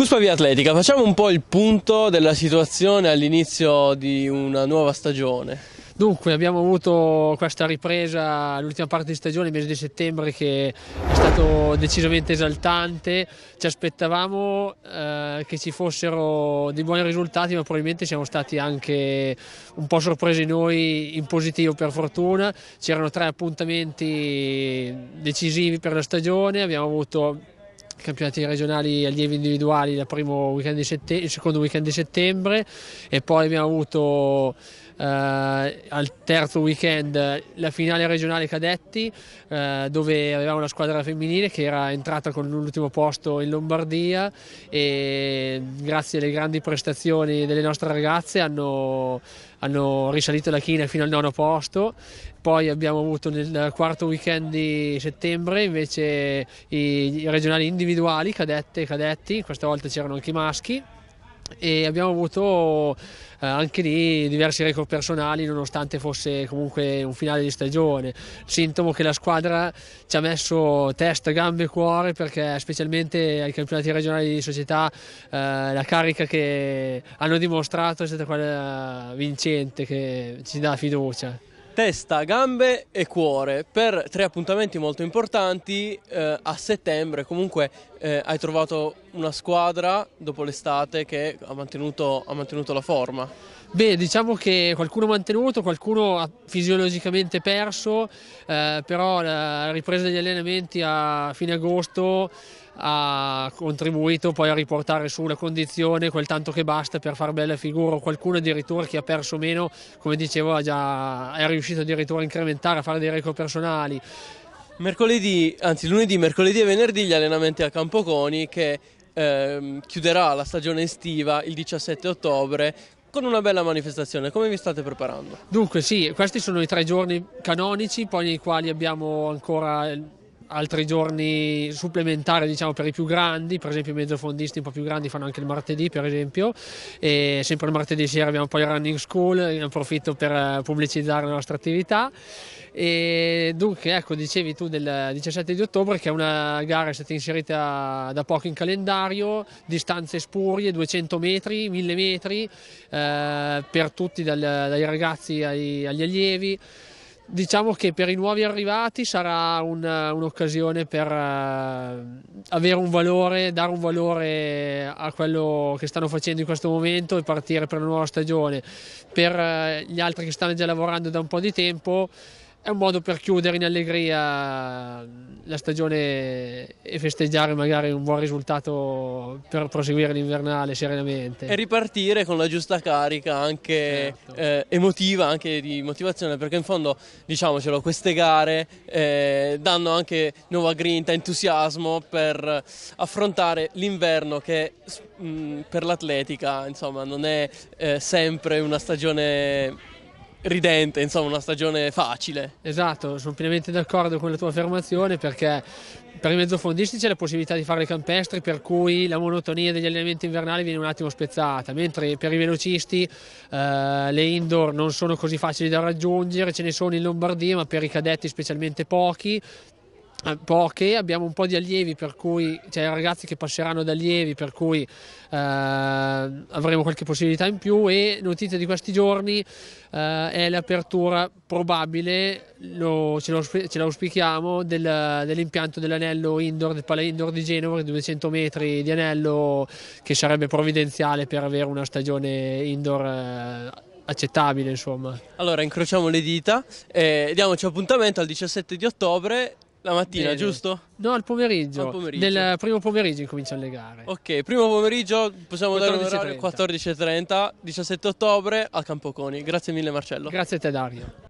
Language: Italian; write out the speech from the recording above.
Cuspa Via Atletica, facciamo un po' il punto della situazione all'inizio di una nuova stagione. Dunque abbiamo avuto questa ripresa, l'ultima parte di stagione, il mese di settembre che è stato decisamente esaltante, ci aspettavamo eh, che ci fossero dei buoni risultati ma probabilmente siamo stati anche un po' sorpresi noi in positivo per fortuna, c'erano tre appuntamenti decisivi per la stagione, abbiamo avuto campionati regionali allievi individuali il, il secondo weekend di settembre e poi abbiamo avuto eh, al terzo weekend la finale regionale cadetti eh, dove avevamo una squadra femminile che era entrata con l'ultimo posto in Lombardia e grazie alle grandi prestazioni delle nostre ragazze hanno hanno risalito la china fino al nono posto, poi abbiamo avuto nel quarto weekend di settembre invece i, regionali individuali, cadette e cadetti, questa volta c'erano anche i maschi e abbiamo avuto eh, anche lì diversi record personali nonostante fosse comunque un finale di stagione sintomo che la squadra ci ha messo testa, gambe e cuore perché specialmente ai campionati regionali di società eh, la carica che hanno dimostrato è stata quella vincente che ci dà fiducia testa, gambe e cuore per tre appuntamenti molto importanti eh, a settembre. Comunque eh, hai trovato una squadra dopo l'estate che ha mantenuto, ha mantenuto, la forma? Beh, diciamo che qualcuno ha mantenuto, qualcuno ha fisiologicamente perso, eh, però la ripresa degli allenamenti a fine agosto ha contribuito poi a riportare su una condizione quel tanto che basta per far bella figura. Qualcuno addirittura che ha perso meno, come dicevo, è riuscito addirittura a incrementare, a fare dei record personali. Mercoledì, anzi lunedì, mercoledì e venerdì gli allenamenti a Campoconi che ehm, chiuderà la stagione estiva il 17 ottobre con una bella manifestazione. Come vi state preparando? Dunque sì, questi sono i tre giorni canonici, poi nei quali abbiamo ancora altri giorni supplementari diciamo, per i più grandi, per esempio i mezzofondisti un po' più grandi fanno anche il martedì per esempio e sempre il martedì sera abbiamo poi il running school, ne approfitto per eh, pubblicizzare la nostra attività e dunque ecco dicevi tu del 17 di ottobre che è una gara che è stata inserita da poco in calendario, distanze spurie 200 metri, 1000 metri eh, per tutti dal, dai ragazzi ai, agli allievi Diciamo che per i nuovi arrivati sarà un, un'occasione per uh, avere un valore, dare un valore a quello che stanno facendo in questo momento e partire per la nuova stagione. Per uh, gli altri che stanno già lavorando da un po' di tempo è un modo per chiudere in allegria la stagione e festeggiare magari un buon risultato per proseguire l'invernale serenamente. E ripartire con la giusta carica anche certo. eh, emotiva, anche di motivazione, perché in fondo, diciamocelo, queste gare eh, danno anche nuova grinta, entusiasmo per affrontare l'inverno che mh, mm, per l'atletica insomma non è eh, sempre una stagione ridente, insomma una stagione facile. Esatto, sono pienamente d'accordo con la tua affermazione perché per i mezzofondisti c'è la possibilità di fare le campestre per cui la monotonia degli allenamenti invernali viene un attimo spezzata, mentre per i velocisti eh, le indoor non sono così facili da raggiungere, ce ne sono in Lombardia ma per i cadetti specialmente pochi, eh, poche, abbiamo un po' di allievi per cui, cioè ragazzi che passeranno da allievi per cui eh, avremo qualche possibilità in più e notizia di questi giorni eh, è l'apertura probabile, lo, ce, lo, ce l'auspichiamo, del, dell'impianto dell'anello indoor, del pala indoor di Genova, 200 metri di anello che sarebbe provvidenziale per avere una stagione indoor eh, accettabile insomma. Allora incrociamo le dita e eh, diamoci appuntamento al 17 di ottobre la mattina, Bene. giusto? No, al pomeriggio. Al pomeriggio. Nel primo pomeriggio incominciano le gare. Ok, primo pomeriggio possiamo 14 dare 14.30, 17 ottobre a Campoconi. Grazie mille Marcello. Grazie a te Dario.